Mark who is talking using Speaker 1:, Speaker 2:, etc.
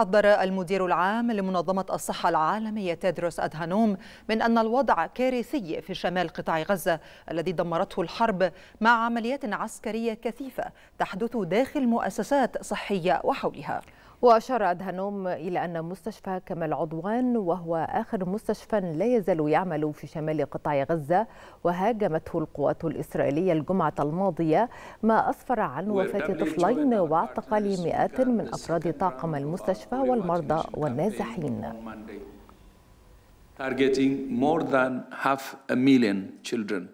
Speaker 1: حذر المدير العام لمنظمة الصحة العالمية تيدروس أدهانوم من أن الوضع كارثي في شمال قطاع غزة الذي دمرته الحرب مع عمليات
Speaker 2: عسكرية كثيفة تحدث داخل مؤسسات صحية وحولها وأشار أدهنوم إلى أن مستشفى كمال عضوان وهو آخر مستشفى لا يزال يعمل في شمال قطاع غزة وهاجمته القوات الإسرائيلية الجمعة الماضية ما أسفر عن وفاة طفلين واعتقال مئات من أفراد طاقم المستشفى والمرضى والنازحين.
Speaker 3: targeting
Speaker 4: more than half a million children.